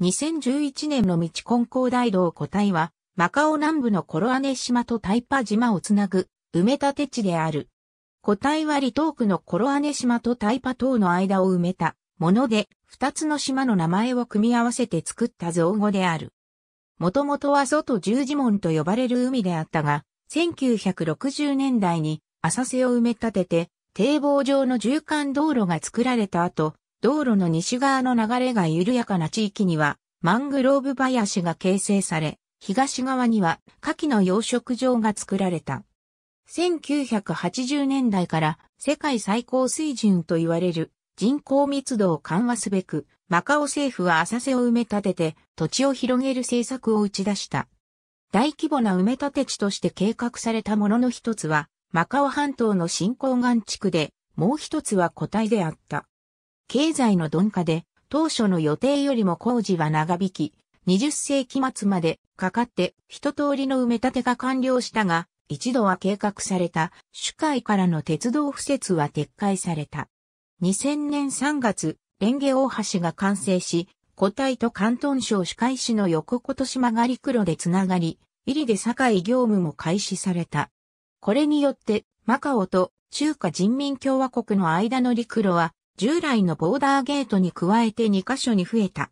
2011年の道根高大道個体は、マカオ南部のコロアネ島とタイパ島をつなぐ埋め立て地である。個体は離島区のコロアネ島とタイパ島の間を埋めたもので、二つの島の名前を組み合わせて作った造語である。もともとは外十字門と呼ばれる海であったが、1960年代に浅瀬を埋め立てて、堤防上の縦貫道路が作られた後、道路の西側の流れが緩やかな地域には、マングローブ林が形成され、東側にはカキの養殖場が作られた。1980年代から世界最高水準と言われる人口密度を緩和すべく、マカオ政府は浅瀬を埋め立てて土地を広げる政策を打ち出した。大規模な埋め立て地として計画されたものの一つは、マカオ半島の新港岸地区で、もう一つは個体であった。経済の鈍化で、当初の予定よりも工事は長引き、20世紀末までかかって一通りの埋め立てが完了したが、一度は計画された主海からの鉄道敷設は撤回された。2000年3月、レンゲ大橋が完成し、古体と関東省主海市の横琴島陸黒でつながり、入りで堺業務も開始された。これによって、マカオと中華人民共和国の間の陸路は従来のボーダーゲートに加えて2カ所に増えた。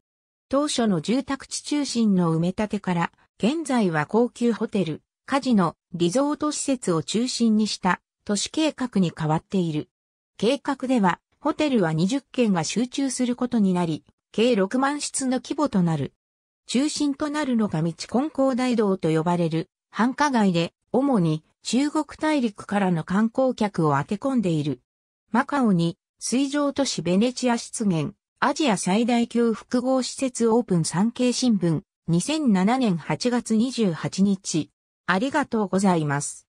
当初の住宅地中心の埋め立てから、現在は高級ホテル、カジノ、リゾート施設を中心にした都市計画に変わっている。計画では、ホテルは20件が集中することになり、計6万室の規模となる。中心となるのが道根高大道と呼ばれる繁華街で、主に中国大陸からの観光客を当て込んでいる。マカオに水上都市ベネチア出現、アジア最大級複合施設オープン産経新聞、2007年8月28日。ありがとうございます。